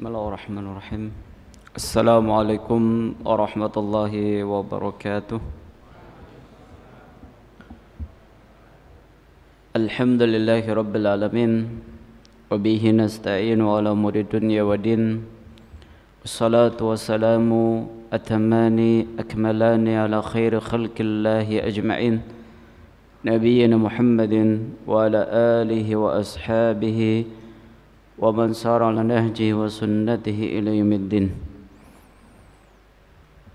بسم الله الرحمن الرحيم السلام عليكم ورحمة الله وبركاته الحمد لله رب العالمين وبه نستعين على أمور الدنيا والدين الصلاة والسلام أتمان أكملان على خير خلق الله أجمعين نبينا محمد وعلى آله وأصحابه ومن سار على نهجه وسنته إلى يوم الدين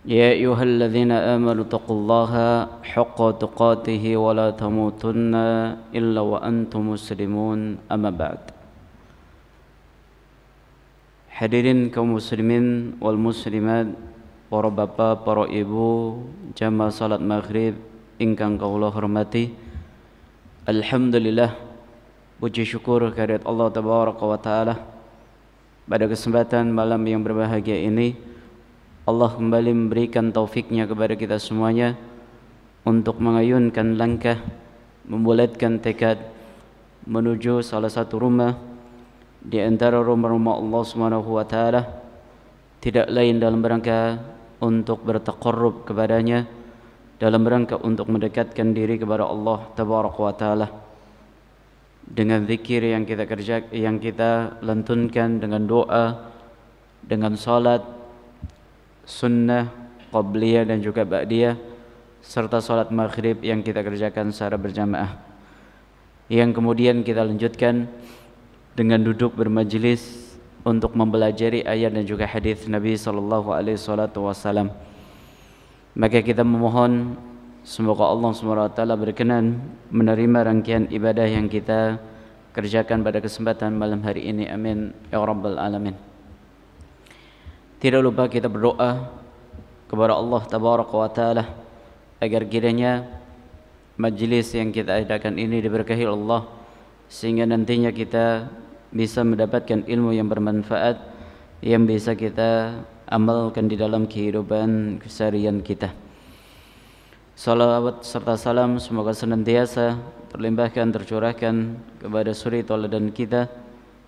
يا أيها الذين آمنوا اتقوا الله حق تقاته ولا تموتن إلا وأنتم مسلمون أما بعد Hadirin kaum muslimin wal muslimat Para bapak, para ibu Jamaah salat maghrib Ingkang kaulah hormati Alhamdulillah Puji syukur kehadirat Allah Tabaraka wa taala. Pada kesempatan malam yang berbahagia ini, Allah kembali memberikan taufiknya kepada kita semuanya untuk mengayunkan langkah, membulatkan tekad menuju salah satu rumah di antara rumah-rumah Allah Subhanahu wa taala tidak lain dalam rangka untuk bertaqarrub kepadanya dalam rangka untuk mendekatkan diri kepada Allah tabaraka wa taala dengan zikir yang kita kerja yang kita lantunkan dengan doa dengan salat sunnah qabliyah dan juga ba'diyah serta salat maghrib yang kita kerjakan secara berjamaah yang kemudian kita lanjutkan dengan duduk bermajelis untuk mempelajari ayat dan juga hadis Nabi sallallahu alaihi wasallam maka kita memohon Semoga Allah SWT berkenan menerima rangkaian ibadah yang kita kerjakan pada kesempatan malam hari ini. Amin. Ya Rabbal Alamin. Tidak lupa kita berdoa kepada Allah Tabaraka wa Ta'ala agar kiranya majlis yang kita adakan ini diberkahi Allah sehingga nantinya kita bisa mendapatkan ilmu yang bermanfaat yang bisa kita amalkan di dalam kehidupan keseharian kita. Salawat serta salam semoga senantiasa terlimpahkan tercurahkan kepada suri dan kita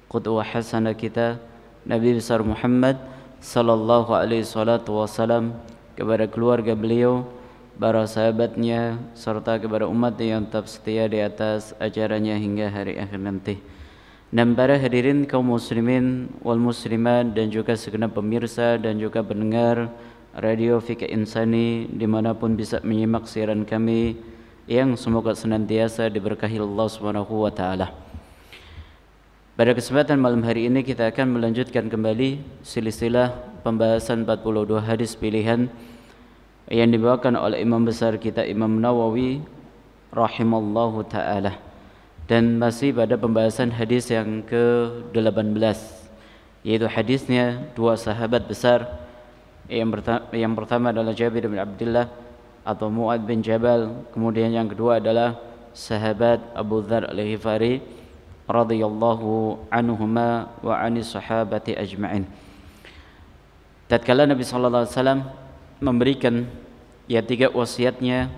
qudwah hasanah kita Nabi besar Muhammad sallallahu alaihi salatu wasalam kepada keluarga beliau para sahabatnya serta kepada umat yang tetap setia di atas ajarannya hingga hari akhir nanti dan para hadirin kaum muslimin wal muslimat dan juga segenap pemirsa dan juga pendengar Radio Fika Insani dimanapun bisa menyimak siaran kami yang semoga senantiasa diberkahi Allah Subhanahu wa taala. Pada kesempatan malam hari ini kita akan melanjutkan kembali silsilah pembahasan 42 hadis pilihan yang dibawakan oleh imam besar kita Imam Nawawi rahimallahu taala dan masih pada pembahasan hadis yang ke-18 yaitu hadisnya dua sahabat besar yang pertama, yang pertama adalah Jabir bin Abdullah atau Mu'ad bin Jabal kemudian yang kedua adalah sahabat Abu Dhar al-Ghifari radhiyallahu anhuma wa anis sahabati ajma'in tatkala Nabi sallallahu alaihi wasallam memberikan ya tiga wasiatnya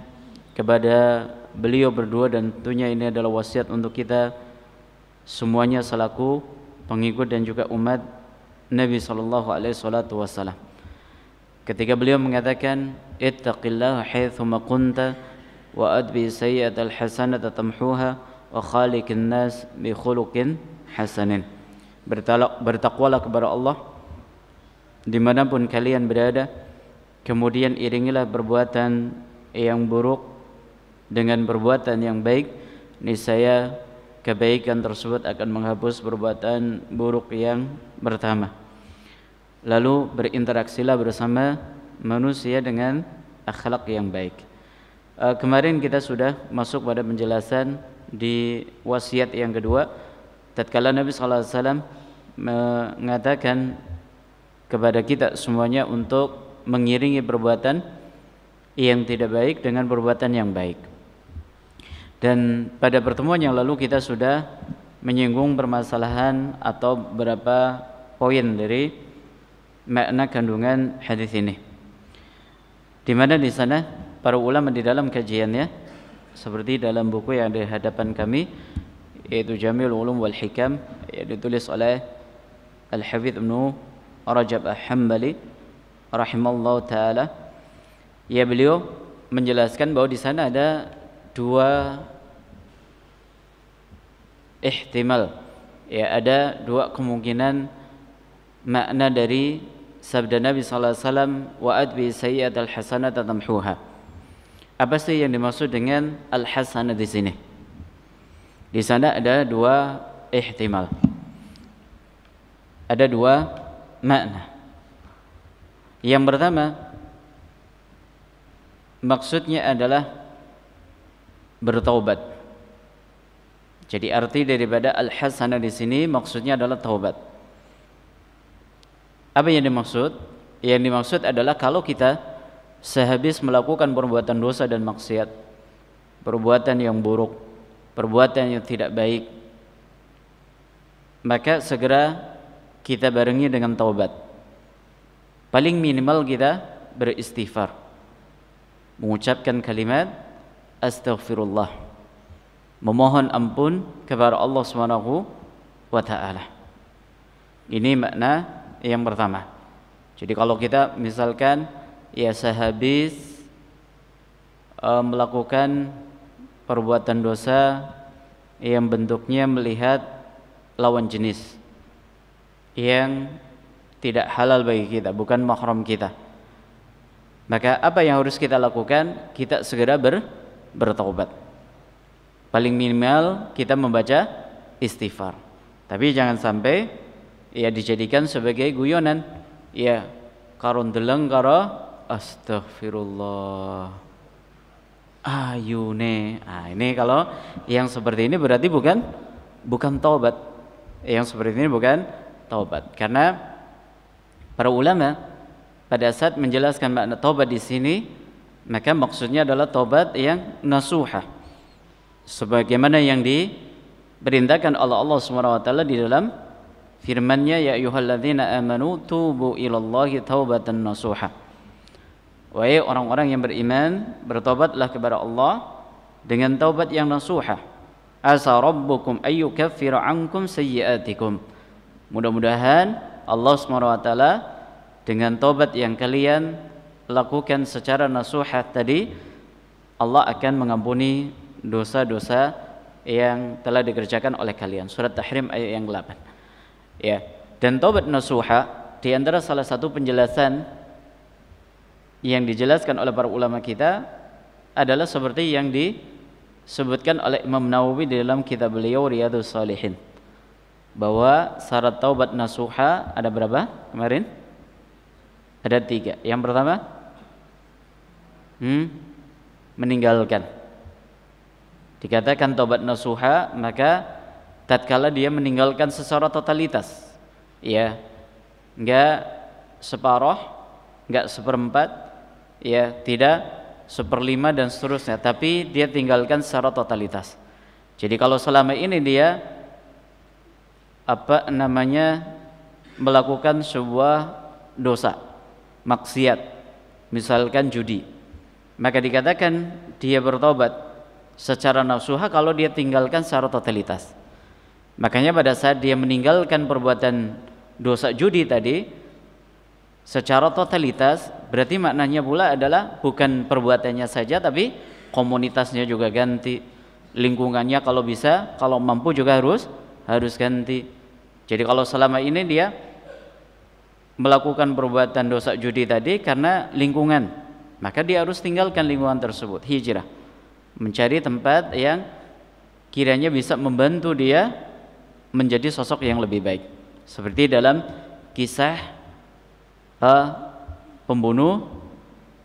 kepada beliau berdua dan tentunya ini adalah wasiat untuk kita semuanya selaku pengikut dan juga umat Nabi sallallahu alaihi wasallam ketika beliau mengatakan ittaqillaha haitsuma kunta wa adbi sayyi'atal hasanata tamhuha wa khaliqin nas bi khuluqin hasanin bertakwalah kepada Allah dimanapun kalian berada kemudian iringilah perbuatan yang buruk dengan perbuatan yang baik niscaya kebaikan tersebut akan menghapus perbuatan buruk yang pertama lalu berinteraksilah bersama manusia dengan akhlak yang baik. Eh, kemarin kita sudah masuk pada penjelasan di wasiat yang kedua. Tatkala Nabi SAW mengatakan kepada kita semuanya untuk mengiringi perbuatan yang tidak baik dengan perbuatan yang baik. Dan pada pertemuan yang lalu kita sudah menyinggung permasalahan atau beberapa poin dari makna kandungan hadis ini. Di mana di sana para ulama di dalam kajiannya seperti dalam buku yang di hadapan kami yaitu Jamil Ulum wal Hikam yang ditulis oleh Al-Hafidz Ibnu Rajab Al-Hambali rahimallahu taala. Ya beliau menjelaskan bahwa di sana ada dua ihtimal ya ada dua kemungkinan makna dari sabda Nabi sallallahu alaihi wasallam wa adbi al-hasanat tamhuha. Apa sih yang dimaksud dengan al hasanat di sini? Di sana ada dua ihtimal. Ada dua makna. Yang pertama maksudnya adalah bertaubat. Jadi arti daripada al hasanah di sini maksudnya adalah taubat. Apa yang dimaksud? Yang dimaksud adalah kalau kita sehabis melakukan perbuatan dosa dan maksiat, perbuatan yang buruk, perbuatan yang tidak baik, maka segera kita barengi dengan taubat. Paling minimal kita beristighfar. Mengucapkan kalimat astaghfirullah. Memohon ampun kepada Allah Subhanahu wa taala. Ini makna yang pertama. Jadi kalau kita misalkan ya sehabis e, melakukan perbuatan dosa yang bentuknya melihat lawan jenis yang tidak halal bagi kita, bukan mahram kita. Maka apa yang harus kita lakukan? Kita segera ber, bertobat. Paling minimal kita membaca istighfar. Tapi jangan sampai ya dijadikan sebagai guyonan ya karun deleng karo astaghfirullah ayune ah ini kalau yang seperti ini berarti bukan bukan taubat yang seperti ini bukan taubat karena para ulama pada saat menjelaskan makna taubat di sini maka maksudnya adalah taubat yang nasuha sebagaimana yang diperintahkan oleh Allah Subhanahu wa taala di dalam firman-Nya ya ayyuhalladzina amanu tubu ilallahi taubatan nasuha. Wahai orang-orang yang beriman, bertobatlah kepada Allah dengan taubat yang nasuha. Asa rabbukum ayyukaffira ankum sayyi'atikum. Mudah-mudahan Allah taala dengan taubat yang kalian lakukan secara nasuha tadi Allah akan mengampuni dosa-dosa yang telah dikerjakan oleh kalian. Surat Tahrim ayat yang 8 ya dan taubat nasuha di antara salah satu penjelasan yang dijelaskan oleh para ulama kita adalah seperti yang disebutkan oleh Imam Nawawi di dalam kitab beliau Riyadhus Salihin bahwa syarat taubat nasuha ada berapa kemarin? Ada tiga. Yang pertama, hmm, meninggalkan. Dikatakan taubat nasuha maka tatkala dia meninggalkan secara totalitas ya enggak separoh enggak seperempat ya tidak seperlima dan seterusnya tapi dia tinggalkan secara totalitas jadi kalau selama ini dia apa namanya melakukan sebuah dosa maksiat misalkan judi maka dikatakan dia bertobat secara nafsuha kalau dia tinggalkan secara totalitas Makanya pada saat dia meninggalkan perbuatan dosa judi tadi secara totalitas berarti maknanya pula adalah bukan perbuatannya saja tapi komunitasnya juga ganti lingkungannya kalau bisa kalau mampu juga harus harus ganti jadi kalau selama ini dia melakukan perbuatan dosa judi tadi karena lingkungan maka dia harus tinggalkan lingkungan tersebut hijrah mencari tempat yang kiranya bisa membantu dia menjadi sosok yang lebih baik. Seperti dalam kisah uh, pembunuh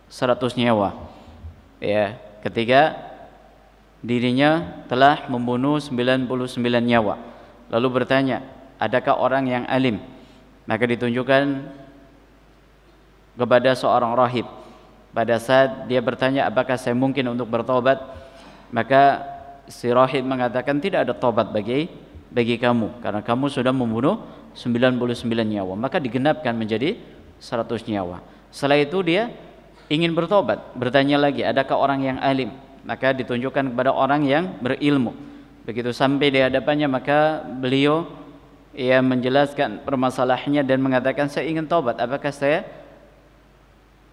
seratus nyawa. Ya, ketika dirinya telah membunuh 99 nyawa. Lalu bertanya, adakah orang yang alim? Maka ditunjukkan kepada seorang rahib. Pada saat dia bertanya apakah saya mungkin untuk bertobat, maka si rahib mengatakan tidak ada tobat bagi bagi kamu karena kamu sudah membunuh 99 nyawa maka digenapkan menjadi 100 nyawa setelah itu dia ingin bertobat bertanya lagi adakah orang yang alim maka ditunjukkan kepada orang yang berilmu begitu sampai di hadapannya maka beliau ia menjelaskan permasalahannya dan mengatakan saya ingin tobat apakah saya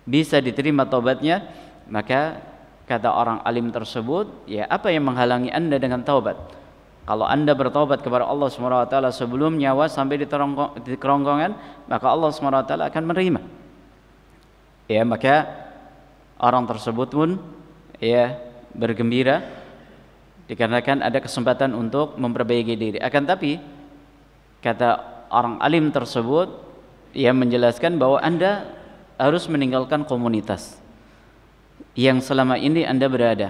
bisa diterima tobatnya maka kata orang alim tersebut ya apa yang menghalangi anda dengan taubat kalau Anda bertobat kepada Allah SWT sebelum nyawa sampai di, kerongkongan, maka Allah SWT akan menerima. Ya, maka orang tersebut pun ya bergembira dikarenakan ada kesempatan untuk memperbaiki diri. Akan tapi kata orang alim tersebut ia menjelaskan bahwa Anda harus meninggalkan komunitas yang selama ini Anda berada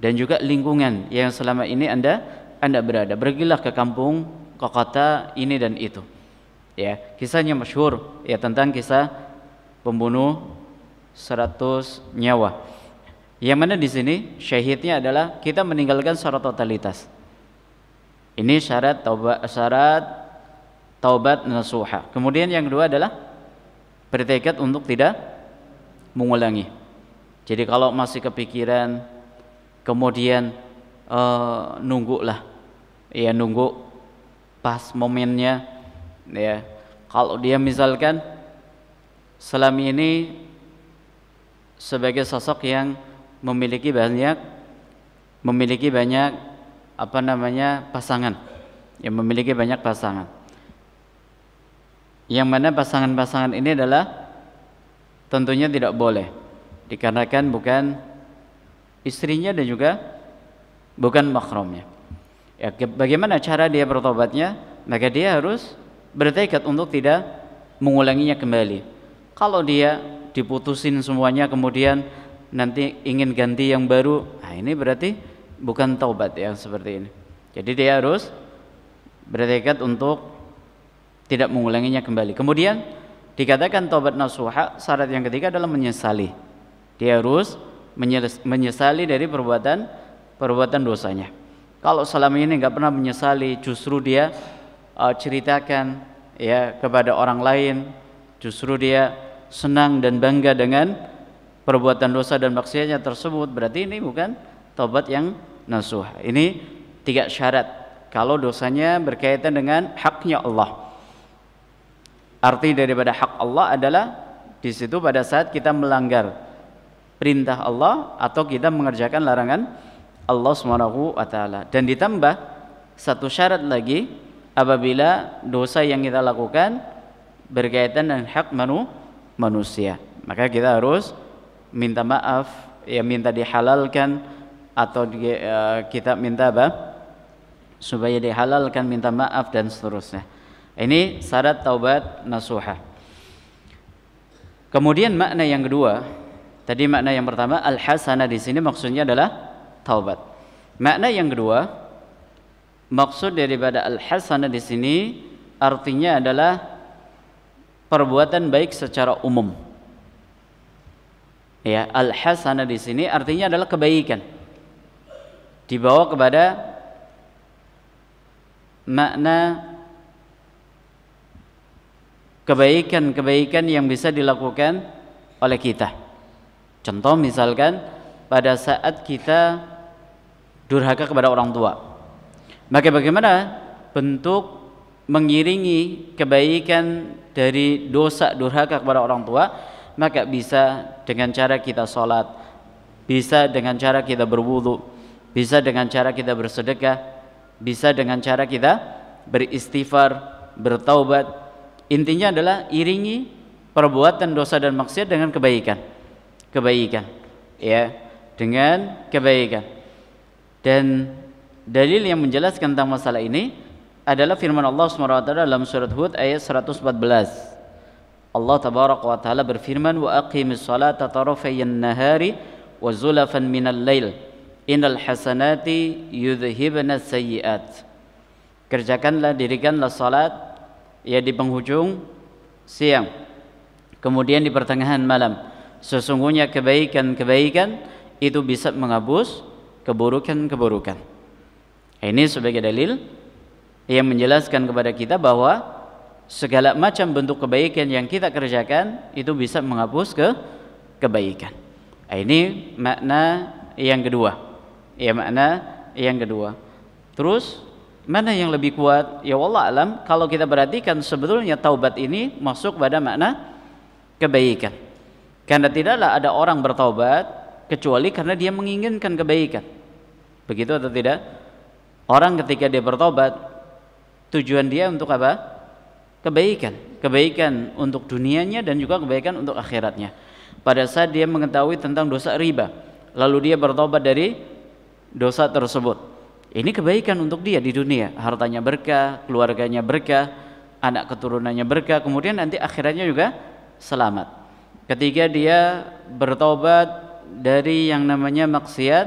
dan juga lingkungan yang selama ini Anda anda berada. Pergilah ke kampung, ke kota ini dan itu. Ya, kisahnya masyhur ya tentang kisah pembunuh seratus nyawa. Yang mana di sini syahidnya adalah kita meninggalkan syarat totalitas. Ini syarat taubat syarat taubat nasuha. Kemudian yang kedua adalah bertekad untuk tidak mengulangi. Jadi kalau masih kepikiran kemudian uh, eh, nunggulah ya nunggu pas momennya ya kalau dia misalkan selama ini sebagai sosok yang memiliki banyak memiliki banyak apa namanya pasangan yang memiliki banyak pasangan yang mana pasangan-pasangan ini adalah tentunya tidak boleh dikarenakan bukan istrinya dan juga bukan makromnya. Ya, bagaimana cara dia bertobatnya? Maka dia harus bertekad untuk tidak mengulanginya kembali. Kalau dia diputusin semuanya kemudian nanti ingin ganti yang baru, nah ini berarti bukan taubat yang seperti ini. Jadi dia harus bertekad untuk tidak mengulanginya kembali. Kemudian dikatakan taubat nasuha syarat yang ketiga adalah menyesali. Dia harus menyesali dari perbuatan perbuatan dosanya. Kalau selama ini nggak pernah menyesali, justru dia uh, ceritakan ya kepada orang lain, justru dia senang dan bangga dengan perbuatan dosa dan maksiatnya tersebut. Berarti ini bukan tobat yang nasuh. Ini tiga syarat kalau dosanya berkaitan dengan haknya Allah. Arti daripada hak Allah adalah di situ pada saat kita melanggar perintah Allah atau kita mengerjakan larangan Allah Subhanahu wa taala. Dan ditambah satu syarat lagi apabila dosa yang kita lakukan berkaitan dengan hak manu, manusia. Maka kita harus minta maaf, ya minta dihalalkan atau di, uh, kita minta apa? supaya dihalalkan minta maaf dan seterusnya. Ini syarat taubat nasuha. Kemudian makna yang kedua, tadi makna yang pertama al-hasanah di sini maksudnya adalah taubat. Makna yang kedua, maksud daripada al-hasanah di sini artinya adalah perbuatan baik secara umum. Ya, al-hasanah di sini artinya adalah kebaikan. Dibawa kepada makna kebaikan-kebaikan yang bisa dilakukan oleh kita. Contoh misalkan pada saat kita durhaka kepada orang tua. Maka bagaimana bentuk mengiringi kebaikan dari dosa durhaka kepada orang tua maka bisa dengan cara kita sholat bisa dengan cara kita berwudu bisa dengan cara kita bersedekah bisa dengan cara kita beristighfar bertaubat intinya adalah iringi perbuatan dosa dan maksiat dengan kebaikan kebaikan ya dengan kebaikan. Dan dalil yang menjelaskan tentang masalah ini adalah firman Allah SWT dalam surat Hud ayat 114. Allah tabaraka wa taala berfirman wa aqimis salata an nahari wa zulafan al lail innal hasanati yudhibna sayiat kerjakanlah dirikanlah salat ya di penghujung siang kemudian di pertengahan malam sesungguhnya kebaikan-kebaikan itu bisa menghapus keburukan-keburukan. Ini sebagai dalil yang menjelaskan kepada kita bahwa segala macam bentuk kebaikan yang kita kerjakan itu bisa menghapus ke kebaikan. Nah, ini makna yang kedua. Ya makna yang kedua. Terus mana yang lebih kuat? Ya Allah alam kalau kita perhatikan sebetulnya taubat ini masuk pada makna kebaikan. Karena tidaklah ada orang bertaubat kecuali karena dia menginginkan kebaikan. Begitu atau tidak? Orang ketika dia bertobat, tujuan dia untuk apa? Kebaikan. Kebaikan untuk dunianya dan juga kebaikan untuk akhiratnya. Pada saat dia mengetahui tentang dosa riba, lalu dia bertobat dari dosa tersebut. Ini kebaikan untuk dia di dunia, hartanya berkah, keluarganya berkah, anak keturunannya berkah, kemudian nanti akhiratnya juga selamat. Ketika dia bertobat dari yang namanya maksiat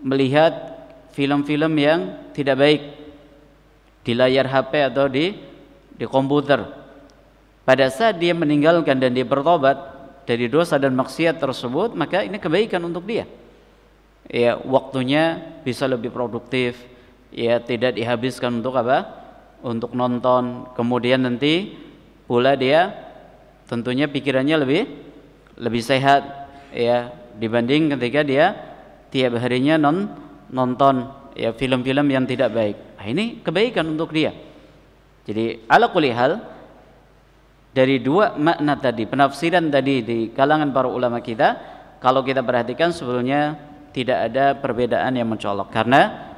melihat film-film yang tidak baik di layar HP atau di di komputer. Pada saat dia meninggalkan dan dia bertobat dari dosa dan maksiat tersebut, maka ini kebaikan untuk dia. Ya, waktunya bisa lebih produktif, ya tidak dihabiskan untuk apa? Untuk nonton. Kemudian nanti pula dia tentunya pikirannya lebih lebih sehat, ya dibanding ketika dia tiap harinya non nonton ya film-film yang tidak baik. Nah, ini kebaikan untuk dia. Jadi ala kulihal dari dua makna tadi, penafsiran tadi di kalangan para ulama kita, kalau kita perhatikan sebelumnya tidak ada perbedaan yang mencolok karena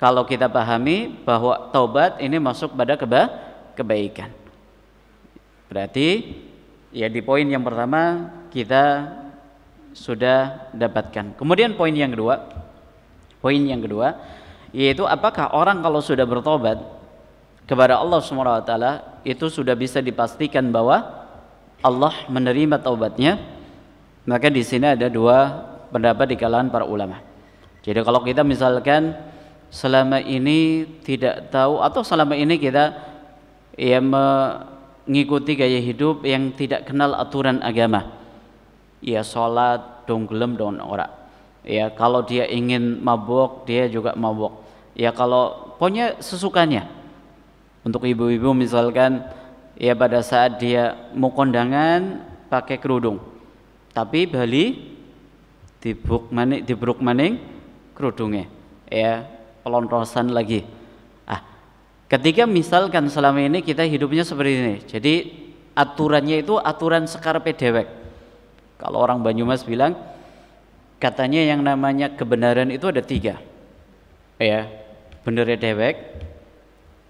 kalau kita pahami bahwa taubat ini masuk pada keba kebaikan. Berarti ya di poin yang pertama kita sudah dapatkan. Kemudian poin yang kedua, poin yang kedua yaitu apakah orang kalau sudah bertobat kepada Allah Subhanahu wa taala itu sudah bisa dipastikan bahwa Allah menerima taubatnya? Maka di sini ada dua pendapat di kalangan para ulama. Jadi kalau kita misalkan selama ini tidak tahu atau selama ini kita ya mengikuti gaya hidup yang tidak kenal aturan agama ya sholat dong gelem dong ora ya kalau dia ingin mabuk dia juga mabuk ya kalau pokoknya sesukanya untuk ibu-ibu misalkan ya pada saat dia mau kondangan pakai kerudung tapi Bali dibuk maning dibruk maning kerudungnya ya pelontosan lagi ah ketika misalkan selama ini kita hidupnya seperti ini jadi aturannya itu aturan sekarpe dewek kalau orang Banyumas bilang katanya yang namanya kebenaran itu ada tiga. Ya, benernya dewek,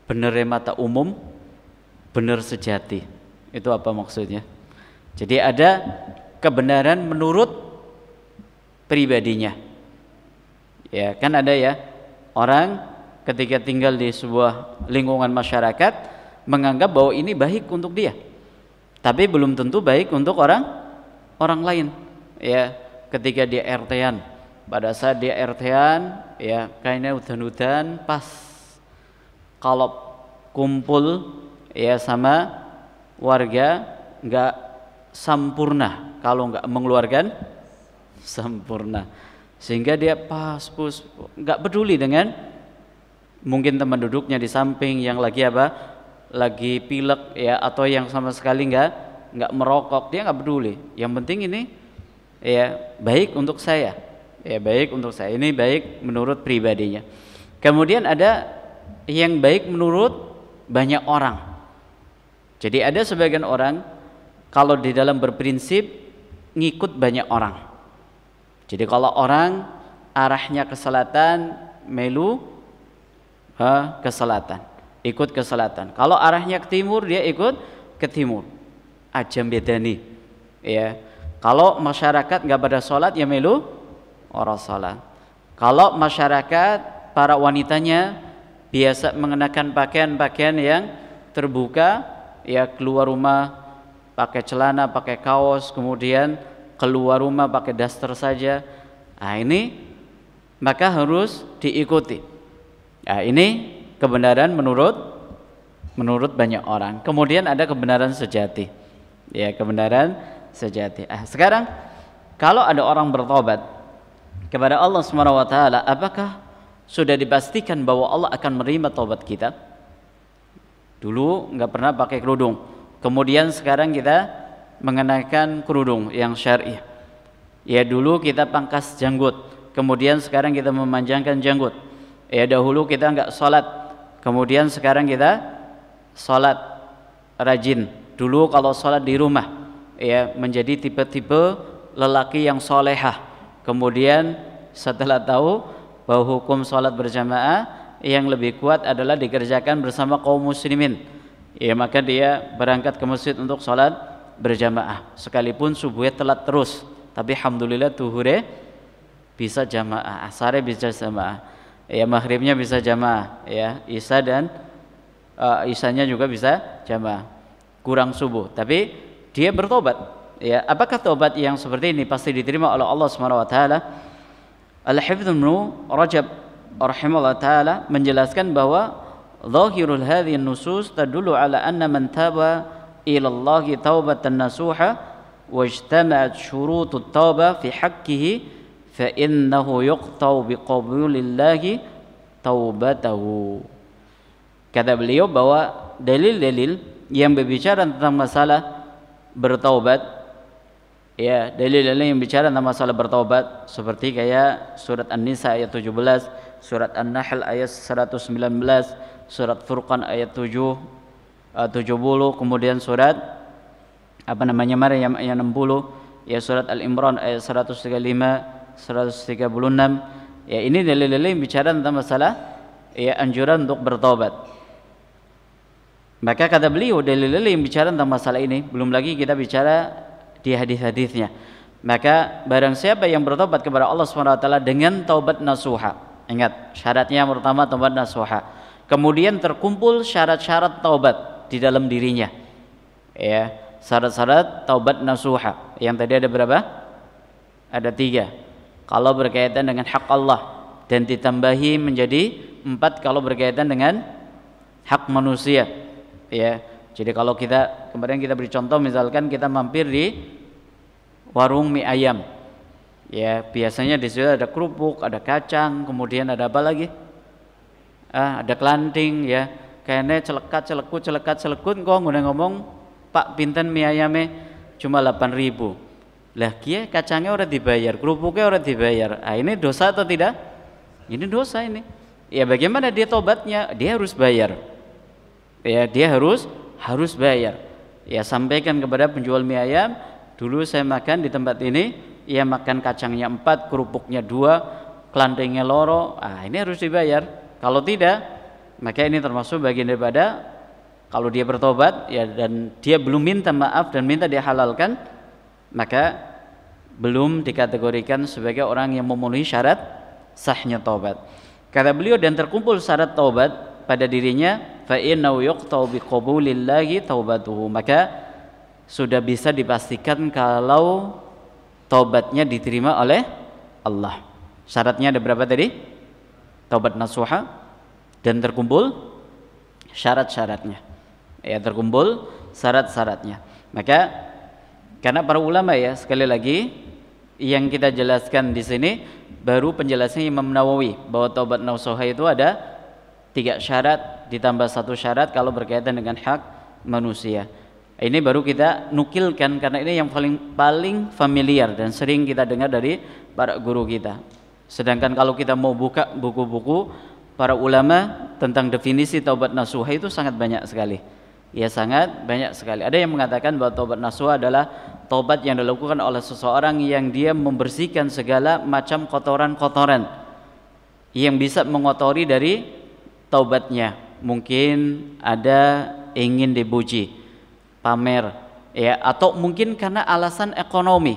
benernya mata umum, bener sejati. Itu apa maksudnya? Jadi ada kebenaran menurut pribadinya. Ya, kan ada ya orang ketika tinggal di sebuah lingkungan masyarakat menganggap bahwa ini baik untuk dia. Tapi belum tentu baik untuk orang orang lain ya ketika dia RT-an pada saat dia RT-an ya kayaknya hutan udan pas kalau kumpul ya sama warga nggak sempurna kalau nggak mengeluarkan sempurna sehingga dia pas pus nggak peduli dengan mungkin teman duduknya di samping yang lagi apa lagi pilek ya atau yang sama sekali nggak nggak merokok, dia nggak peduli. Yang penting ini ya baik untuk saya. Ya baik untuk saya. Ini baik menurut pribadinya. Kemudian ada yang baik menurut banyak orang. Jadi ada sebagian orang kalau di dalam berprinsip ngikut banyak orang. Jadi kalau orang arahnya ke selatan, melu ke selatan, ikut ke selatan. Kalau arahnya ke timur, dia ikut ke timur ajam bedani ya kalau masyarakat nggak pada sholat ya melu orang sholat kalau masyarakat para wanitanya biasa mengenakan pakaian-pakaian yang terbuka ya keluar rumah pakai celana pakai kaos kemudian keluar rumah pakai daster saja nah ini maka harus diikuti nah ini kebenaran menurut menurut banyak orang kemudian ada kebenaran sejati ya kebenaran sejati ah sekarang kalau ada orang bertobat kepada Allah Subhanahu wa taala apakah sudah dipastikan bahwa Allah akan menerima tobat kita dulu nggak pernah pakai kerudung kemudian sekarang kita mengenakan kerudung yang syar'i ya dulu kita pangkas janggut kemudian sekarang kita memanjangkan janggut ya dahulu kita nggak sholat kemudian sekarang kita sholat rajin dulu kalau sholat di rumah ya menjadi tipe-tipe lelaki yang solehah kemudian setelah tahu bahwa hukum sholat berjamaah yang lebih kuat adalah dikerjakan bersama kaum muslimin ya maka dia berangkat ke masjid untuk sholat berjamaah sekalipun subuhnya telat terus tapi alhamdulillah tuhure bisa jamaah asare bisa jamaah ya maghribnya bisa jamaah ya isya dan uh, eh, isanya juga bisa jamaah kurang subuh tapi dia bertobat ya apakah tobat yang seperti ini pasti diterima oleh Allah Subhanahu wa taala Al-Hifdz Rajab rahimahullah taala menjelaskan bahwa zahirul hadhihi nusus tadullu ala anna man taba ila Allah taubatan nasuha واجتمعت شروط التوبة في حقه فإنه يقطع بقبول الله taubatahu kata beliau bahwa dalil-dalil yang berbicara tentang masalah bertaubat ya dalil dalil yang bicara tentang masalah bertaubat seperti kayak surat An-Nisa ayat 17 surat An-Nahl ayat 119 surat Furqan ayat 7 70 eh, kemudian surat apa namanya Maryam ayat 60 ya surat Al-Imran ayat 135 136 ya ini dalil-dalil yang bicara tentang masalah ya anjuran untuk bertaubat maka kata beliau dalil-dalil yang bicara tentang masalah ini belum lagi kita bicara di hadis-hadisnya. Maka barang siapa yang bertobat kepada Allah SWT dengan taubat nasuha. Ingat, syaratnya yang pertama taubat nasuha. Kemudian terkumpul syarat-syarat taubat di dalam dirinya. Ya, syarat-syarat taubat nasuha. Yang tadi ada berapa? Ada tiga. Kalau berkaitan dengan hak Allah dan ditambahi menjadi empat kalau berkaitan dengan hak manusia ya. Jadi kalau kita kemarin kita beri contoh misalkan kita mampir di warung mie ayam. Ya, biasanya di situ ada kerupuk, ada kacang, kemudian ada apa lagi? Ah, ada kelanting ya. Kayaknya celekat, celekut, celekat, celekut kok ngomong ngomong Pak pinten mie ayamnya cuma 8000. Lah kia kacangnya udah dibayar, kerupuknya udah dibayar. Ah, ini dosa atau tidak? Ini dosa ini. Ya bagaimana dia tobatnya? Dia harus bayar ya dia harus harus bayar ya sampaikan kepada penjual mie ayam dulu saya makan di tempat ini ia makan kacangnya empat kerupuknya dua kelantingnya loro ah ini harus dibayar kalau tidak maka ini termasuk bagian daripada kalau dia bertobat ya dan dia belum minta maaf dan minta dihalalkan maka belum dikategorikan sebagai orang yang memenuhi syarat sahnya tobat. Kata beliau dan terkumpul syarat tobat pada dirinya fa innahu yuqtau biqabulillahi taubatuhu maka sudah bisa dipastikan kalau taubatnya diterima oleh Allah syaratnya ada berapa tadi taubat nasuha dan terkumpul syarat-syaratnya ya terkumpul syarat-syaratnya maka karena para ulama ya sekali lagi yang kita jelaskan di sini baru penjelasan Imam Nawawi bahwa taubat nasuha itu ada tiga syarat ditambah satu syarat kalau berkaitan dengan hak manusia. Ini baru kita nukilkan karena ini yang paling paling familiar dan sering kita dengar dari para guru kita. Sedangkan kalau kita mau buka buku-buku para ulama tentang definisi taubat nasuha itu sangat banyak sekali. Ya sangat banyak sekali. Ada yang mengatakan bahwa taubat nasuha adalah taubat yang dilakukan oleh seseorang yang dia membersihkan segala macam kotoran-kotoran yang bisa mengotori dari taubatnya mungkin ada ingin dipuji pamer ya atau mungkin karena alasan ekonomi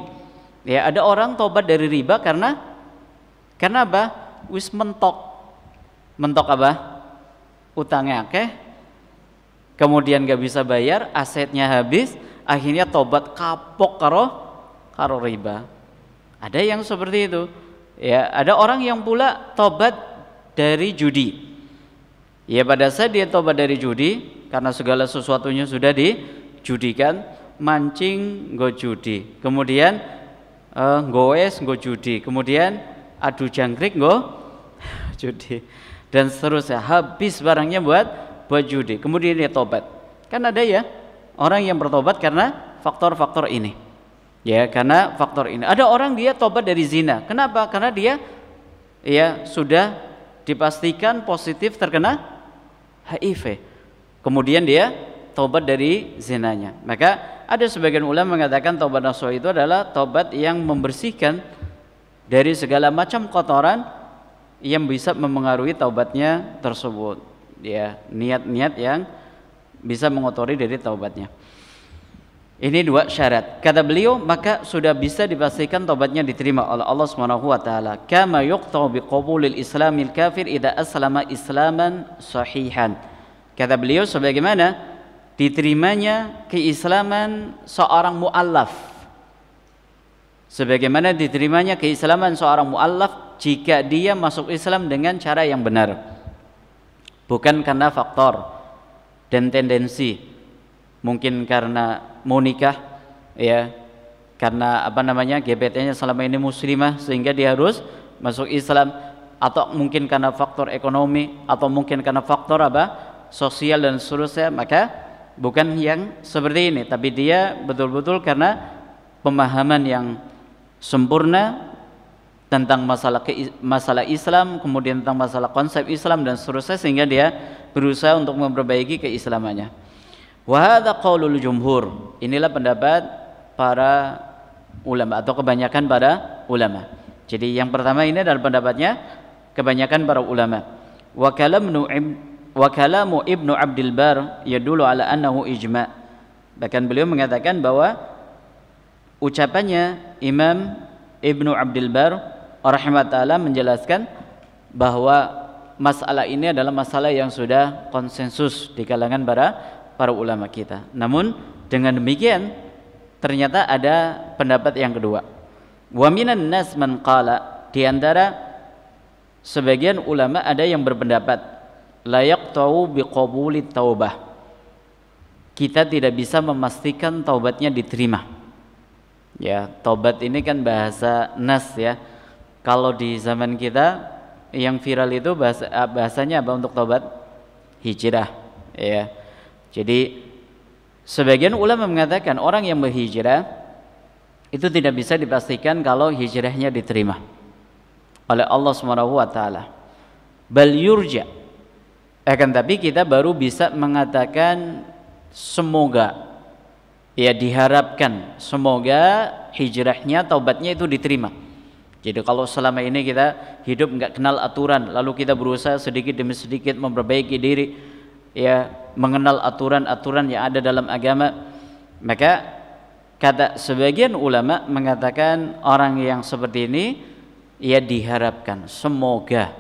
ya ada orang taubat dari riba karena karena apa wis mentok mentok apa utangnya oke okay? kemudian gak bisa bayar asetnya habis akhirnya tobat kapok karo karo riba ada yang seperti itu ya ada orang yang pula tobat dari judi Ya pada saat dia tobat dari judi karena segala sesuatunya sudah dijudikan, mancing go judi, kemudian uh, eh, goes go judi, kemudian adu jangkrik go judi dan seterusnya habis barangnya buat buat judi kemudian dia tobat kan ada ya orang yang bertobat karena faktor-faktor ini ya karena faktor ini ada orang dia tobat dari zina kenapa karena dia ya sudah dipastikan positif terkena HIV. Kemudian dia tobat dari zinanya. Maka ada sebagian ulama mengatakan tobat nasuh itu adalah tobat yang membersihkan dari segala macam kotoran yang bisa memengaruhi taubatnya tersebut. Ya, niat-niat yang bisa mengotori dari taubatnya. Ini dua syarat. Kata beliau, maka sudah bisa dipastikan tobatnya diterima oleh Allah Subhanahu wa taala. Kama yuqta'u biqabulil islamil kafir idza aslama islaman sahihan. Kata beliau sebagaimana diterimanya keislaman seorang muallaf. Sebagaimana diterimanya keislaman seorang muallaf jika dia masuk Islam dengan cara yang benar. Bukan karena faktor dan tendensi mungkin karena mau nikah ya karena apa namanya gebetannya selama ini muslimah sehingga dia harus masuk Islam atau mungkin karena faktor ekonomi atau mungkin karena faktor apa sosial dan seterusnya maka bukan yang seperti ini tapi dia betul-betul karena pemahaman yang sempurna tentang masalah ke, masalah Islam, kemudian tentang masalah konsep Islam dan seterusnya sehingga dia berusaha untuk memperbaiki keislamannya. Wahada qaulul jumhur. Inilah pendapat para ulama atau kebanyakan para ulama. Jadi yang pertama ini adalah pendapatnya kebanyakan para ulama. Wa kalamu Ibnu Abdul Bar yadullu ala annahu ijma. Bahkan beliau mengatakan bahwa ucapannya Imam Ibnu Abdul Bar rahimah taala menjelaskan bahwa masalah ini adalah masalah yang sudah konsensus di kalangan para para ulama kita. Namun dengan demikian ternyata ada pendapat yang kedua. Wa minan nas man qala di antara sebagian ulama ada yang berpendapat layak tahu biqabuli taubah. Kita tidak bisa memastikan taubatnya diterima. Ya, taubat ini kan bahasa nas ya. Kalau di zaman kita yang viral itu ah, bahasanya apa untuk taubat? Hijrah, ya jadi sebagian ulama mengatakan orang yang berhijrah itu tidak bisa dipastikan kalau hijrahnya diterima oleh Allah Subhanahu wa taala. Bal yurja. Akan tapi kita baru bisa mengatakan semoga ya diharapkan semoga hijrahnya taubatnya itu diterima. Jadi kalau selama ini kita hidup nggak kenal aturan, lalu kita berusaha sedikit demi sedikit memperbaiki diri, ya mengenal aturan-aturan yang ada dalam agama maka kata sebagian ulama mengatakan orang yang seperti ini ia diharapkan semoga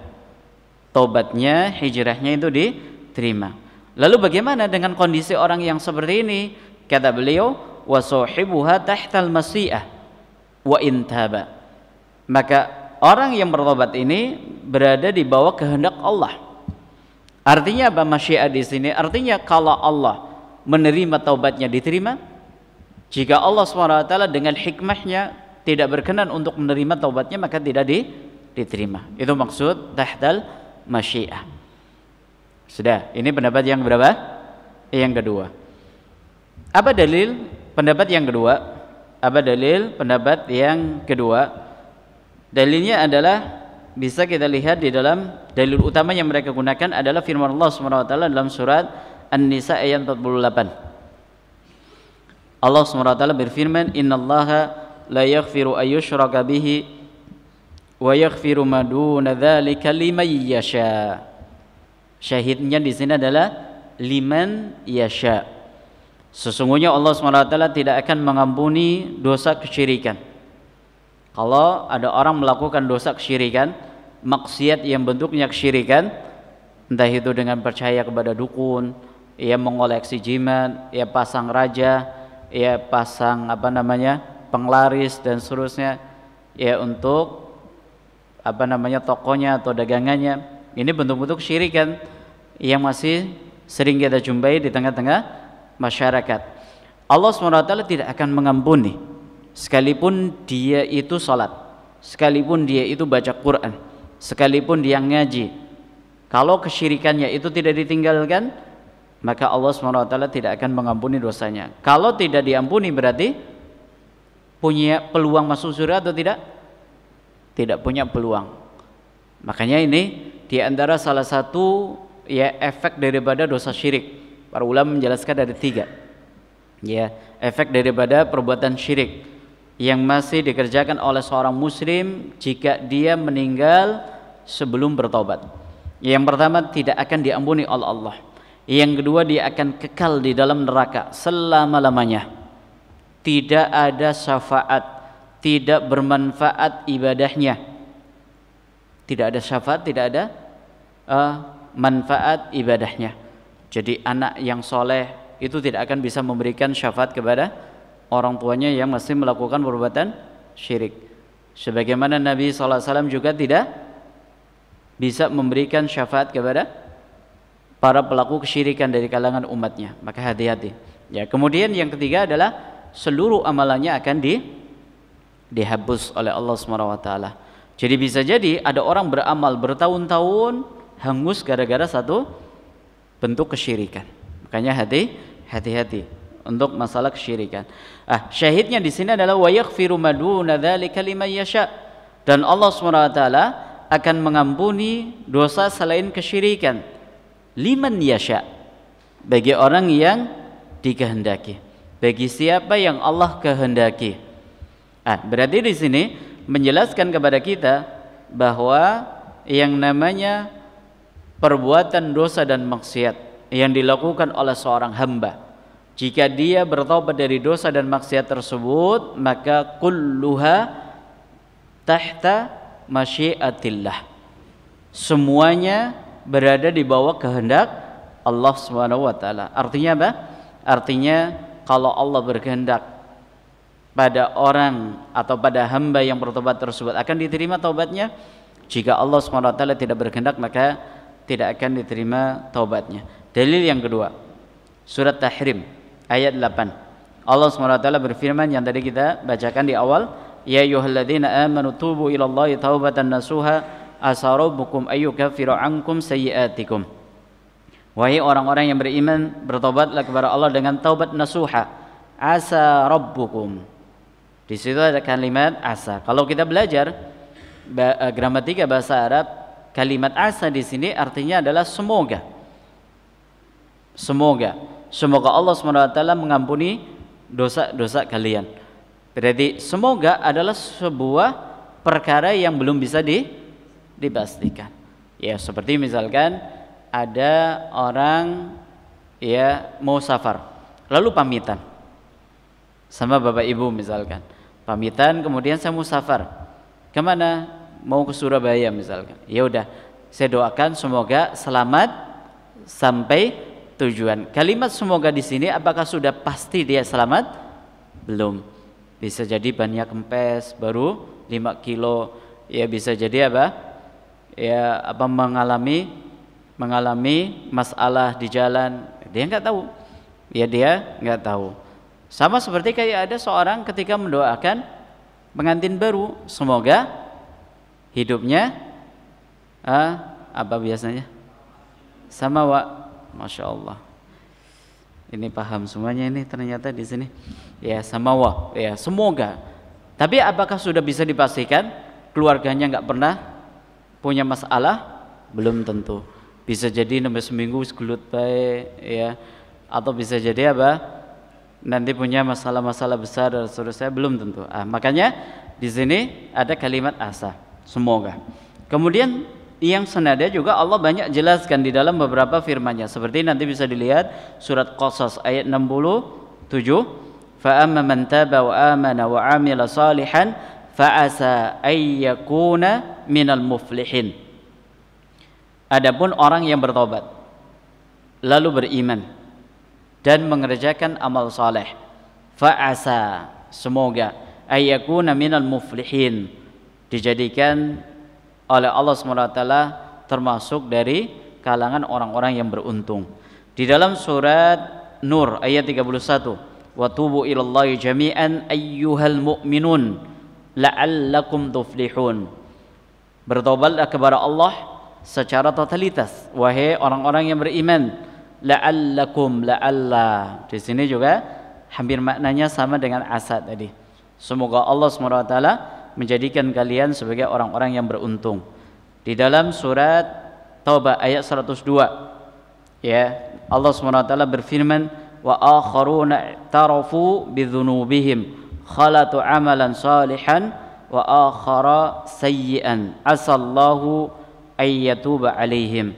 tobatnya hijrahnya itu diterima lalu bagaimana dengan kondisi orang yang seperti ini kata beliau wasohibuha tahtal masyiah wa intaba maka orang yang bertobat ini berada di bawah kehendak Allah Artinya apa masyiat di sini? Artinya kalau Allah menerima taubatnya diterima. Jika Allah SWT dengan hikmahnya tidak berkenan untuk menerima taubatnya maka tidak di, diterima. Itu maksud tahdal masyiah. Sudah, ini pendapat yang berapa? Eh, yang kedua. Apa dalil pendapat yang kedua? Apa dalil pendapat yang kedua? Dalilnya adalah bisa kita lihat di dalam dalil utama yang mereka gunakan adalah firman Allah Subhanahu wa taala dalam surat An-Nisa ayat 48. Allah Subhanahu wa taala berfirman, "Innallaha la yaghfiru ayyushraka bihi wa yaghfiru ma duna dzalika liman yasha." Syahidnya di sini adalah liman yasha. Sesungguhnya Allah Subhanahu wa taala tidak akan mengampuni dosa kesyirikan kalau ada orang melakukan dosa kesyirikan, maksiat yang bentuknya kesyirikan, entah itu dengan percaya kepada dukun, ia mengoleksi jimat, ia pasang raja, ia pasang apa namanya penglaris dan seterusnya, ya untuk apa namanya tokonya atau dagangannya. Ini bentuk-bentuk syirikan yang masih sering kita jumpai di tengah-tengah masyarakat. Allah SWT tidak akan mengampuni sekalipun dia itu salat sekalipun dia itu baca Quran sekalipun dia ngaji kalau kesyirikannya itu tidak ditinggalkan maka Allah SWT tidak akan mengampuni dosanya kalau tidak diampuni berarti punya peluang masuk surga atau tidak tidak punya peluang makanya ini di antara salah satu ya efek daripada dosa syirik para ulama menjelaskan ada tiga ya efek daripada perbuatan syirik yang masih dikerjakan oleh seorang muslim jika dia meninggal sebelum bertobat. Yang pertama tidak akan diampuni oleh Allah. Yang kedua dia akan kekal di dalam neraka selama-lamanya. Tidak ada syafaat, tidak bermanfaat ibadahnya. Tidak ada syafaat, tidak ada uh, manfaat ibadahnya. Jadi anak yang soleh itu tidak akan bisa memberikan syafaat kepada orang tuanya yang masih melakukan perbuatan syirik. Sebagaimana Nabi SAW juga tidak bisa memberikan syafaat kepada para pelaku kesyirikan dari kalangan umatnya. Maka hati-hati. Ya, kemudian yang ketiga adalah seluruh amalannya akan di dihapus oleh Allah SWT. Jadi bisa jadi ada orang beramal bertahun-tahun hangus gara-gara satu bentuk kesyirikan. Makanya hati-hati untuk masalah kesyirikan. Ah, syahidnya di sini adalah wa yaghfiru maduna dzalika liman yasha. Dan Allah SWT akan mengampuni dosa selain kesyirikan liman yasha bagi orang yang dikehendaki bagi siapa yang Allah kehendaki ah berarti di sini menjelaskan kepada kita bahwa yang namanya perbuatan dosa dan maksiat yang dilakukan oleh seorang hamba jika dia bertobat dari dosa dan maksiat tersebut, maka kulluha tahta masyiatillah. Semuanya berada di bawah kehendak Allah Subhanahu wa taala. Artinya apa? Artinya kalau Allah berkehendak pada orang atau pada hamba yang bertobat tersebut akan diterima taubatnya. Jika Allah Subhanahu wa taala tidak berkehendak maka tidak akan diterima taubatnya. Dalil yang kedua, surat Tahrim ayat 8. Allah SWT berfirman yang tadi kita bacakan di awal, Ya ayuhalladzina amanu tubu ilallahi taubatan nasuha asarabukum ayyukaffiru ankum sayyiatikum. Wahai orang-orang yang beriman, bertobatlah kepada Allah dengan taubat nasuha. Asa rabbukum. Di situ ada kalimat asa. Kalau kita belajar eh, gramatika bahasa Arab, kalimat asa di sini artinya adalah semoga. Semoga. Semoga Allah SWT mengampuni dosa-dosa kalian. Berarti semoga adalah sebuah perkara yang belum bisa di, dipastikan. Ya seperti misalkan ada orang ya mau safar lalu pamitan sama bapak ibu misalkan pamitan kemudian saya mau safar kemana mau ke Surabaya misalkan ya udah saya doakan semoga selamat sampai tujuan. Kalimat semoga di sini apakah sudah pasti dia selamat? Belum. Bisa jadi banyak kempes baru 5 kilo. Ya bisa jadi apa? Ya apa mengalami mengalami masalah di jalan. Dia nggak tahu. Ya dia nggak tahu. Sama seperti kayak ada seorang ketika mendoakan pengantin baru, semoga hidupnya uh, apa biasanya? Sama wa Masya Allah. Ini paham semuanya ini ternyata di sini. Ya sama Wah, ya semoga. Tapi apakah sudah bisa dipastikan keluarganya nggak pernah punya masalah? Belum tentu. Bisa jadi nambah seminggu segelut baik, ya. Atau bisa jadi apa? Nanti punya masalah-masalah besar dan seterusnya belum tentu. Ah, makanya di sini ada kalimat asa, semoga. Kemudian yang senada juga Allah banyak jelaskan di dalam beberapa firman-Nya. Seperti nanti bisa dilihat surat Qasas ayat 67, "Fa amma man taba wa amana wa 'amila salihan fa asa ayyakuna minal muflihin." Adapun orang yang bertobat lalu beriman dan mengerjakan amal saleh, fa asa semoga ayyakuna minal muflihin dijadikan oleh Allah SWT termasuk dari kalangan orang-orang yang beruntung. Di dalam surat Nur ayat 31, "Wa tubu ilallahi jami'an ayyuhal mu'minun la'allakum tuflihun." Bertobatlah kepada Allah secara totalitas wahai orang-orang yang beriman. La'allakum la'alla. Di sini juga hampir maknanya sama dengan asad tadi. Semoga Allah SWT menjadikan kalian sebagai orang-orang yang beruntung. Di dalam surat Taubah ayat 102 ya Allah Subhanahu wa taala berfirman wa akharuna tarafu bidzunubihim khalatu amalan salihan wa akhara sayyi'an asallahu ayyatuba alaihim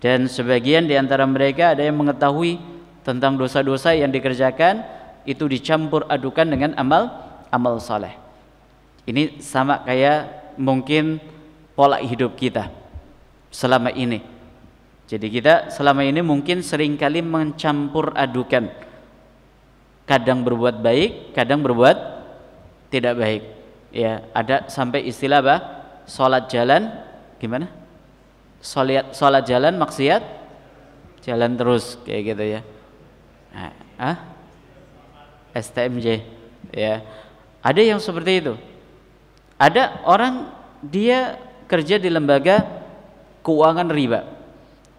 dan sebagian di antara mereka ada yang mengetahui tentang dosa-dosa yang dikerjakan itu dicampur adukan dengan amal amal saleh ini sama kayak mungkin pola hidup kita selama ini. Jadi kita selama ini mungkin seringkali mencampur adukan. Kadang berbuat baik, kadang berbuat tidak baik. Ya, ada sampai istilah apa? Salat jalan gimana? Salat salat jalan maksiat jalan terus kayak gitu ya. Nah, ah? STMJ ya. Ada yang seperti itu. Ada orang dia kerja di lembaga keuangan riba.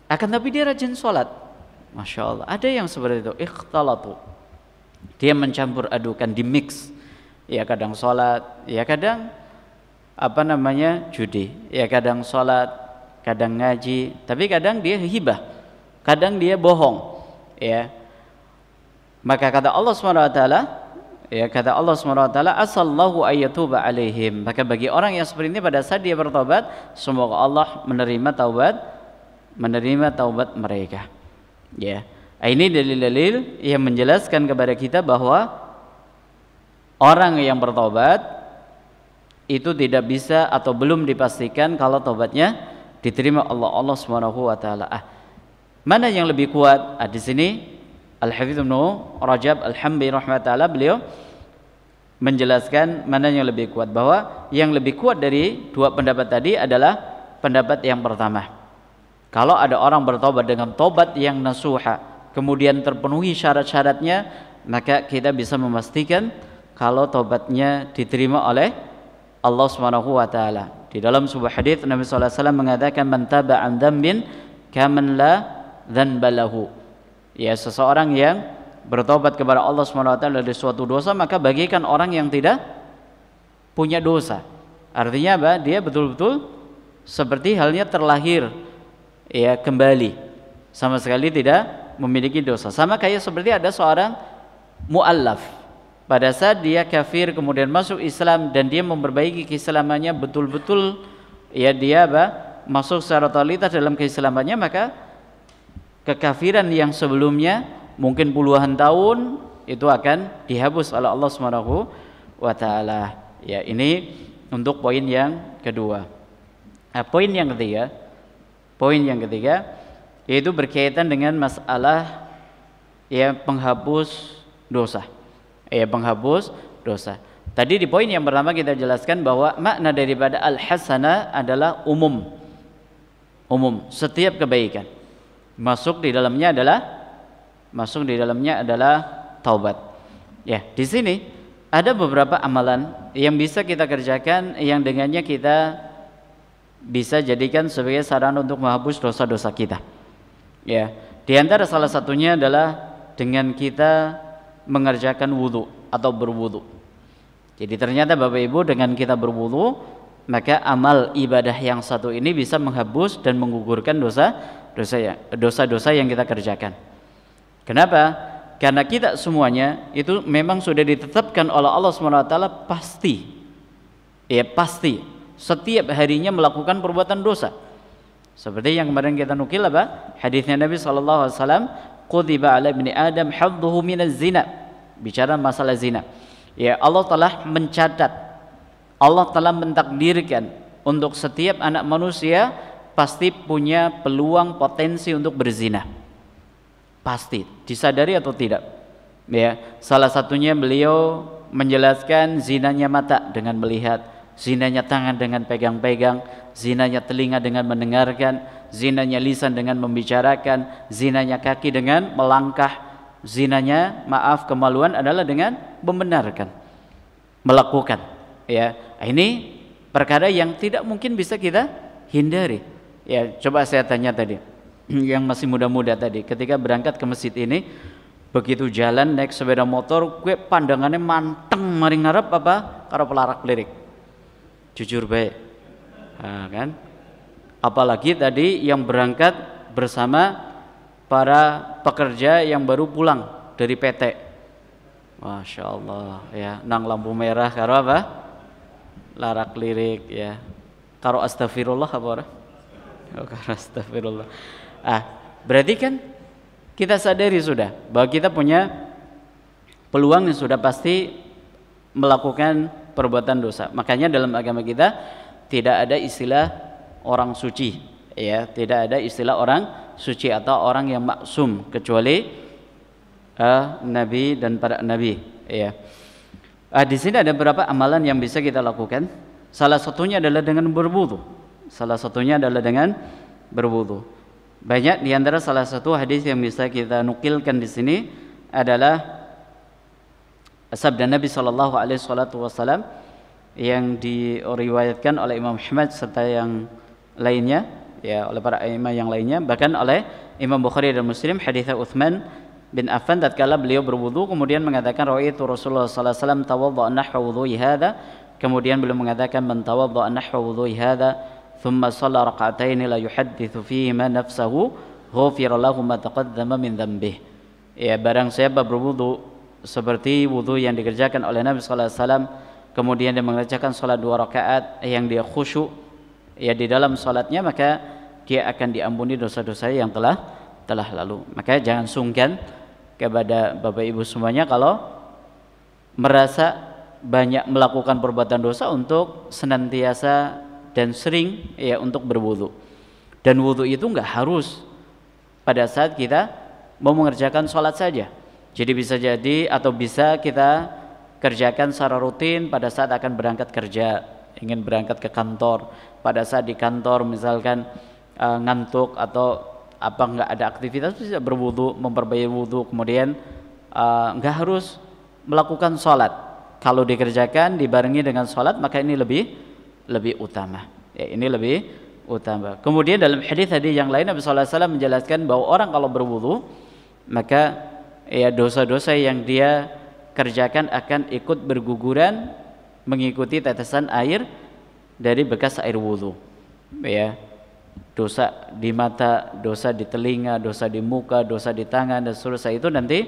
Akan tapi dia rajin sholat. Masya Allah. Ada yang seperti itu. Ikhtalatu. Dia mencampur adukan, di mix. Ya kadang sholat, ya kadang apa namanya judi. Ya kadang sholat, kadang ngaji. Tapi kadang dia hibah. Kadang dia bohong. Ya. Maka kata Allah swt Ya kata Allah Subhanahu wa taala, "Asallahu ayyatuba alaihim." Maka bagi orang yang seperti ini pada saat dia bertobat, semoga Allah menerima taubat menerima taubat mereka. Ya. Ini dalil-dalil yang menjelaskan kepada kita bahwa orang yang bertobat itu tidak bisa atau belum dipastikan kalau tobatnya diterima Allah Allah Subhanahu wa taala. Ah, mana yang lebih kuat? Ah, di sini al Ibnu Rajab al beliau menjelaskan mana yang lebih kuat bahwa yang lebih kuat dari dua pendapat tadi adalah pendapat yang pertama. Kalau ada orang bertobat dengan tobat yang nasuha, kemudian terpenuhi syarat-syaratnya, maka kita bisa memastikan kalau tobatnya diterima oleh Allah Subhanahu wa taala. Di dalam sebuah hadis Nabi sallallahu alaihi wasallam mengatakan man taba'a dzambin kaman la dzanbalahu ya seseorang yang bertobat kepada Allah SWT dari suatu dosa maka bagikan orang yang tidak punya dosa artinya apa dia betul-betul seperti halnya terlahir ya kembali sama sekali tidak memiliki dosa sama kayak seperti ada seorang muallaf pada saat dia kafir kemudian masuk Islam dan dia memperbaiki keislamannya betul-betul ya dia apa masuk secara totalitas dalam keislamannya maka kekafiran yang sebelumnya mungkin puluhan tahun itu akan dihapus oleh Allah Subhanahu wa taala. Ya, ini untuk poin yang kedua. Nah, poin yang ketiga, poin yang ketiga yaitu berkaitan dengan masalah ya penghapus dosa. Ya, penghapus dosa. Tadi di poin yang pertama kita jelaskan bahwa makna daripada al-hasanah adalah umum. Umum, setiap kebaikan masuk di dalamnya adalah masuk di dalamnya adalah taubat. Ya, di sini ada beberapa amalan yang bisa kita kerjakan yang dengannya kita bisa jadikan sebagai saran untuk menghapus dosa-dosa kita. Ya, di antara salah satunya adalah dengan kita mengerjakan wudhu atau berwudhu. Jadi ternyata Bapak Ibu dengan kita berwudhu maka amal ibadah yang satu ini bisa menghapus dan menggugurkan dosa dosa ya, dosa yang kita kerjakan. Kenapa? Karena kita semuanya itu memang sudah ditetapkan oleh Allah SWT pasti. Ya pasti. Setiap harinya melakukan perbuatan dosa. Seperti yang kemarin kita nukil apa? Hadisnya Nabi SAW. Alaihi ala ibn Adam hadduhu minal zina." Bicara masalah zina. Ya Allah telah mencatat, Allah telah mentakdirkan untuk setiap anak manusia pasti punya peluang potensi untuk berzina. Pasti, disadari atau tidak. Ya, salah satunya beliau menjelaskan zinanya mata dengan melihat, zinanya tangan dengan pegang-pegang, zinanya telinga dengan mendengarkan, zinanya lisan dengan membicarakan, zinanya kaki dengan melangkah, zinanya maaf kemaluan adalah dengan membenarkan, melakukan. Ya, ini perkara yang tidak mungkin bisa kita hindari. Ya, coba saya tanya tadi yang masih muda-muda tadi, ketika berangkat ke masjid ini, begitu jalan naik sepeda motor, gue pandangannya manteng mari ngarep apa? Karo pelarak lirik, Jujur baik. Nah, kan? Apalagi tadi yang berangkat bersama para pekerja yang baru pulang dari PT. Masya Allah ya, nang lampu merah karo apa? Larak lirik ya. Karo astagfirullah apa orang? Astagfirullah. Ah, berarti kan kita sadari sudah bahwa kita punya peluang yang sudah pasti melakukan perbuatan dosa. Makanya dalam agama kita tidak ada istilah orang suci, ya, tidak ada istilah orang suci atau orang yang maksum kecuali uh, nabi dan para nabi, ya. Uh, di sini ada beberapa amalan yang bisa kita lakukan. Salah satunya adalah dengan berwudu. Salah satunya adalah dengan berwudu. Banyak di antara salah satu hadis yang bisa kita nukilkan di sini adalah sabda Nabi Shallallahu Alaihi Wasallam yang diriwayatkan oleh Imam Ahmad serta yang lainnya ya oleh para imam yang lainnya bahkan oleh Imam Bukhari dan Muslim hadis Uthman bin Affan tatkala beliau berwudu kemudian mengatakan itu Rasulullah sallallahu alaihi wasallam tawadda nahwa kemudian beliau mengatakan man tawadda nahwa wudhu'i hadza ثم صلى ركعتين لا يحدث فيهما نفسه غفر له ما تقدم من ذنبه ya barang siapa berwudu seperti wudu yang dikerjakan oleh Nabi sallallahu alaihi wasallam kemudian dia mengerjakan salat dua rakaat yang dia khusyuk ya di dalam salatnya maka dia akan diampuni dosa-dosa yang telah telah lalu maka jangan sungkan kepada Bapak Ibu semuanya kalau merasa banyak melakukan perbuatan dosa untuk senantiasa dan sering ya untuk berwudu. Dan wudu itu enggak harus pada saat kita mau mengerjakan sholat saja. Jadi bisa jadi atau bisa kita kerjakan secara rutin pada saat akan berangkat kerja, ingin berangkat ke kantor, pada saat di kantor misalkan e, ngantuk atau apa enggak ada aktivitas bisa berwudu, memperbaiki wudu, kemudian eh, nggak enggak harus melakukan sholat. Kalau dikerjakan dibarengi dengan sholat maka ini lebih lebih utama. Ya, ini lebih utama. Kemudian dalam hadis tadi yang lain Nabi sallallahu alaihi wasallam menjelaskan bahwa orang kalau berwudu maka ya dosa-dosa yang dia kerjakan akan ikut berguguran mengikuti tetesan air dari bekas air wudhu ya dosa di mata dosa di telinga dosa di muka dosa di tangan dan seterusnya itu nanti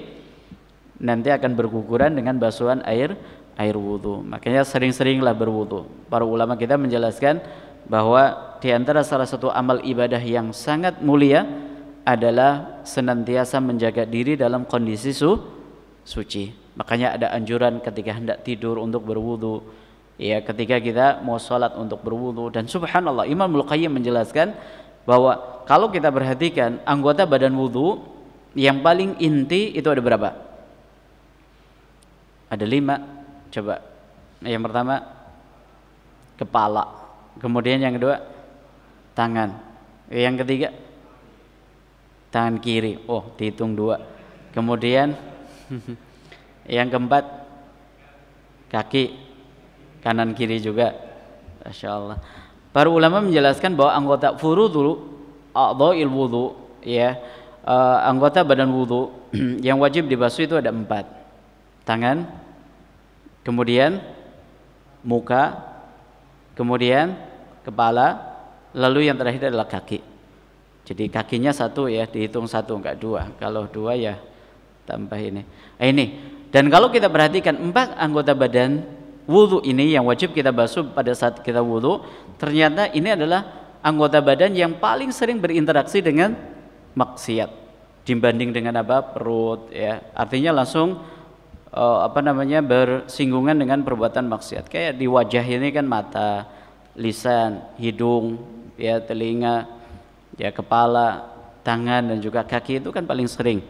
nanti akan berguguran dengan basuhan air air wudhu. Makanya sering-seringlah berwudhu. Para ulama kita menjelaskan bahwa di antara salah satu amal ibadah yang sangat mulia adalah senantiasa menjaga diri dalam kondisi su suci. Makanya ada anjuran ketika hendak tidur untuk berwudhu. Ya, ketika kita mau sholat untuk berwudhu dan subhanallah Imam al menjelaskan bahwa kalau kita perhatikan anggota badan wudhu yang paling inti itu ada berapa? Ada lima Coba. Yang pertama kepala. Kemudian yang kedua tangan. Yang ketiga tangan kiri. Oh, dihitung dua. Kemudian yang keempat kaki kanan kiri juga. Masya Allah. Para ulama menjelaskan bahwa anggota furu dulu ilmu wudhu ya eh, anggota badan wudhu yang wajib dibasuh itu ada empat tangan kemudian muka, kemudian kepala, lalu yang terakhir adalah kaki. Jadi kakinya satu ya, dihitung satu, enggak dua. Kalau dua ya tambah ini. Nah, ini. Dan kalau kita perhatikan empat anggota badan wudhu ini yang wajib kita basuh pada saat kita wudhu, ternyata ini adalah anggota badan yang paling sering berinteraksi dengan maksiat dibanding dengan apa perut ya artinya langsung uh, apa namanya bersinggungan dengan perbuatan maksiat. Kayak di wajah ini kan mata, lisan, hidung, ya telinga, ya kepala, tangan dan juga kaki itu kan paling sering.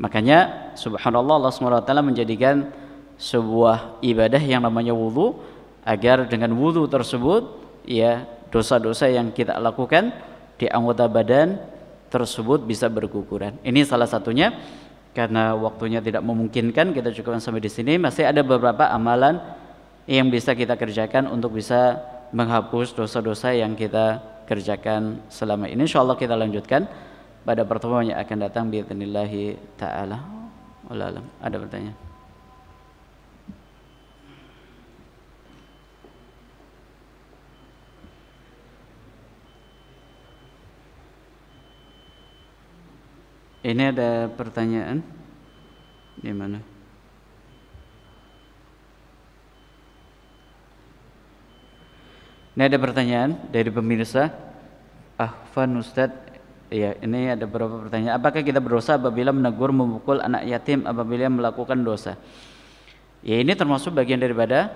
Makanya subhanallah Allah SWT menjadikan sebuah ibadah yang namanya wudhu agar dengan wudhu tersebut ya dosa-dosa yang kita lakukan di anggota badan tersebut bisa berguguran. Ini salah satunya karena waktunya tidak memungkinkan kita cukup sampai di sini masih ada beberapa amalan yang bisa kita kerjakan untuk bisa menghapus dosa-dosa yang kita kerjakan selama ini Insya Allah kita lanjutkan pada pertemuan yang akan datang biidznillah taala ada pertanyaan Ini ada pertanyaan di mana? Ini ada pertanyaan dari pemirsa. Ahfan Ustad. ya ini ada beberapa pertanyaan. Apakah kita berdosa apabila menegur memukul anak yatim apabila melakukan dosa? Ya ini termasuk bagian daripada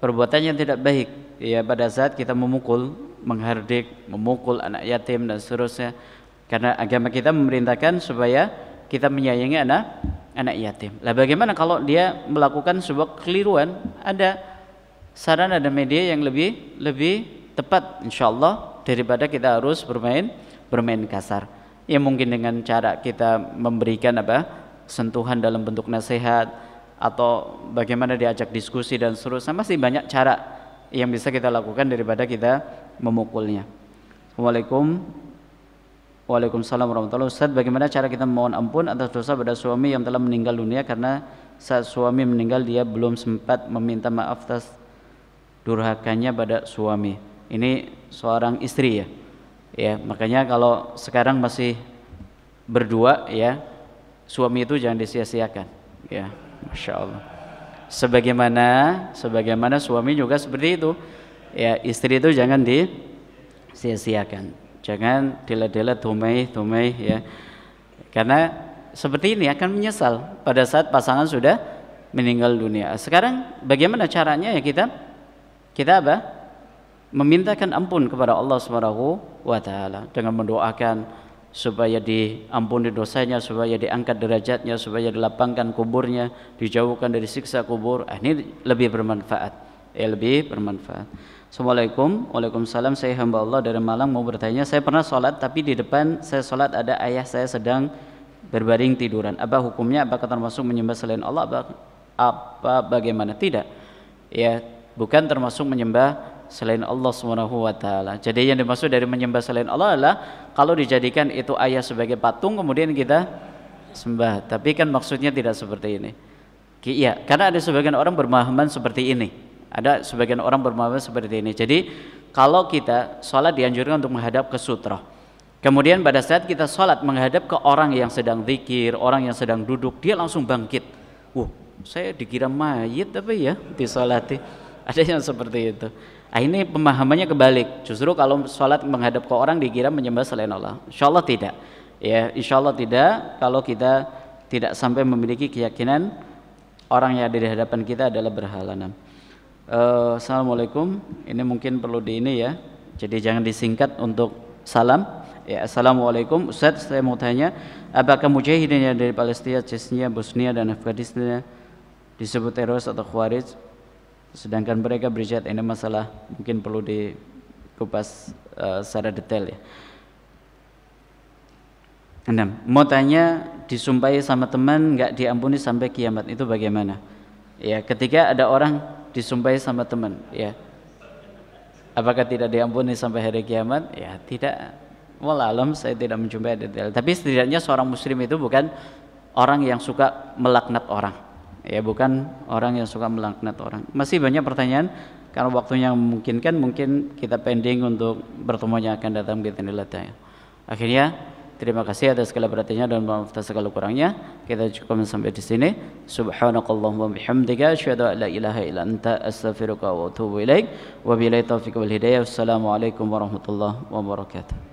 perbuatan yang tidak baik. Ya pada saat kita memukul, menghardik, memukul anak yatim dan seterusnya karena agama kita memerintahkan supaya kita menyayangi anak anak yatim. Lah bagaimana kalau dia melakukan sebuah keliruan? Ada saran ada media yang lebih lebih tepat Allah daripada kita harus bermain bermain kasar. Ya mungkin dengan cara kita memberikan apa? sentuhan dalam bentuk nasihat atau bagaimana diajak diskusi dan seterusnya masih banyak cara yang bisa kita lakukan daripada kita memukulnya. Assalamualaikum Waalaikumsalam warahmatullahi wabarakatuh. bagaimana cara kita mohon ampun atas dosa pada suami yang telah meninggal dunia karena saat suami meninggal dia belum sempat meminta maaf atas durhakannya pada suami. Ini seorang istri ya. Ya, makanya kalau sekarang masih berdua ya, suami itu jangan disia-siakan. Ya, Masya Allah. Sebagaimana sebagaimana suami juga seperti itu. Ya, istri itu jangan disia-siakan. Jangan dila dila tumai tumai ya. Karena seperti ini akan menyesal pada saat pasangan sudah meninggal dunia. Sekarang bagaimana caranya ya kita? Kita apa? Memintakan ampun kepada Allah Subhanahu wa taala dengan mendoakan supaya diampuni dosanya, supaya diangkat derajatnya, supaya dilapangkan kuburnya, dijauhkan dari siksa kubur. Ah, ini lebih bermanfaat. Eh, lebih bermanfaat. Assalamualaikum Waalaikumsalam Saya hamba Allah dari Malang mau bertanya Saya pernah sholat tapi di depan saya sholat ada ayah saya sedang berbaring tiduran Apa hukumnya? Apakah termasuk menyembah selain Allah? Apa, apa bagaimana? Tidak Ya bukan termasuk menyembah selain Allah swt. Jadi yang dimaksud dari menyembah selain Allah adalah kalau dijadikan itu ayah sebagai patung kemudian kita sembah. Tapi kan maksudnya tidak seperti ini. Iya, karena ada sebagian orang bermahaman seperti ini. Ada sebagian orang bermuamalah seperti ini. Jadi kalau kita sholat dianjurkan untuk menghadap ke sutra. Kemudian pada saat kita sholat menghadap ke orang yang sedang zikir, orang yang sedang duduk, dia langsung bangkit. Wah, saya dikira mayit tapi ya disolati. Ya. Ada yang seperti itu. Nah, ini pemahamannya kebalik. Justru kalau sholat menghadap ke orang dikira menyembah selain Allah. Insya Allah tidak. Ya, insya Allah tidak. Kalau kita tidak sampai memiliki keyakinan orang yang ada di hadapan kita adalah berhalangan. Eh, Assalamualaikum. Ini mungkin perlu di ini ya. Jadi jangan disingkat untuk salam. Ya, Assalamualaikum. Ustaz, saya mau tanya, apakah mujahidin yang dari Palestina, Chechnya, Bosnia dan Afghanistan disebut teroris atau khawarij? Sedangkan mereka berjihad ini masalah mungkin perlu dikupas uh, secara detail ya. Enam. Mau tanya disumpahi sama teman nggak diampuni sampai kiamat itu bagaimana? Ya, ketika ada orang disumpahi sama teman ya apakah tidak diampuni sampai hari kiamat ya tidak walam saya tidak menjumpai detail tapi setidaknya seorang muslim itu bukan orang yang suka melaknat orang ya bukan orang yang suka melaknat orang masih banyak pertanyaan kalau waktunya memungkinkan mungkin kita pending untuk bertemunya akan datang kita nilai akhirnya Terima kasih atas segala perhatiannya dan maaf atas segala kurangnya. Kita cukup sampai di sini. Subhanakallahumma bihamdika asyhadu an la ilaha illa anta astaghfiruka wa atubu ilaik. Wabillahi taufiq wal hidayah. Assalamualaikum warahmatullahi wabarakatuh.